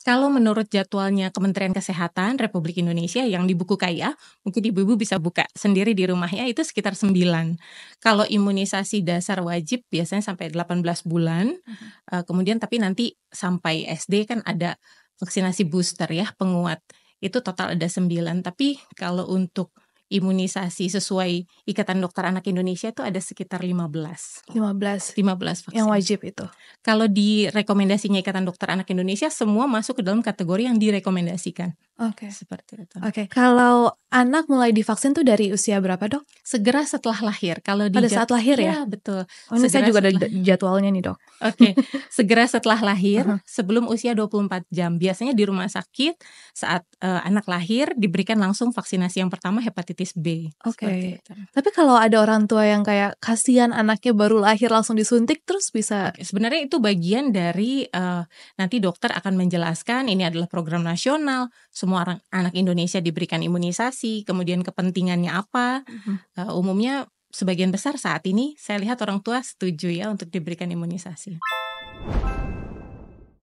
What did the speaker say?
Kalau menurut jadwalnya Kementerian Kesehatan Republik Indonesia yang di buku KIA, mungkin ibu-ibu bisa buka sendiri di rumahnya itu sekitar 9. Kalau imunisasi dasar wajib biasanya sampai 18 bulan. Uh, kemudian tapi nanti sampai SD kan ada vaksinasi booster ya, penguat. Itu total ada 9. Tapi kalau untuk imunisasi sesuai Ikatan Dokter Anak Indonesia itu ada sekitar 15. 15. 15 vaksin. Yang wajib itu. Kalau di rekomendasinya Ikatan Dokter Anak Indonesia semua masuk ke dalam kategori yang direkomendasikan. Oke. Okay. Seperti itu. Oke. Okay. Kalau anak mulai divaksin tuh dari usia berapa dok? Segera setelah lahir. Kalau di pada saat lahir ya, ya betul. Oh, saya juga ada jadwalnya nih dok. Oke, okay. segera setelah lahir, uh -huh. sebelum usia 24 jam. Biasanya di rumah sakit saat uh, anak lahir diberikan langsung vaksinasi yang pertama hepatitis B. Oke. Okay. Tapi kalau ada orang tua yang kayak kasihan anaknya baru lahir langsung disuntik, terus bisa? Okay. Sebenarnya itu bagian dari uh, nanti dokter akan menjelaskan ini adalah program nasional, semua orang anak Indonesia diberikan imunisasi kemudian kepentingannya apa. Mm-hmm. Uh, umumnya sebagian besar saat ini saya lihat orang tua setuju ya untuk diberikan imunisasi.